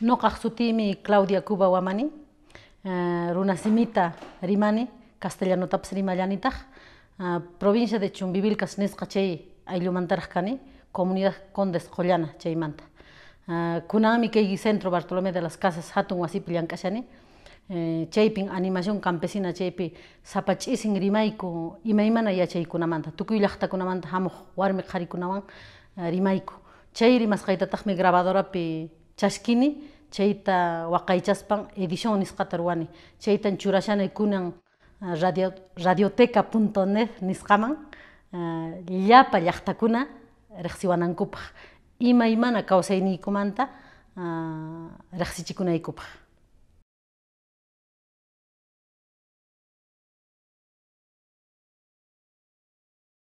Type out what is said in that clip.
No sutimi Claudia Cuba wamani, eh, runasimita rimani, castellano taps rimallañitaq, eh, provincia de Chumbivilcas casnes chay comunidad Condes Collana cheimanta. Eh, Kunami keigi centro Bartolome de las Casas hatun wasipi cachani, cheiping animación campesina chaypi sapach'isin rimayku imaymana yachaykunamanta, tukuy llaqtakunamanta hamuq warmi qharikunawan rimayku. Chay grabadora pi txaskini, txaita waka itxazpan edizion nizkatar guani. Txaitan txurasan ekunan eh, radio, radioteka.net nizkaman, uh, eh, lapa jaktakuna erexiuan Ima imana kauzein ikumanta uh, eh, erexitxikuna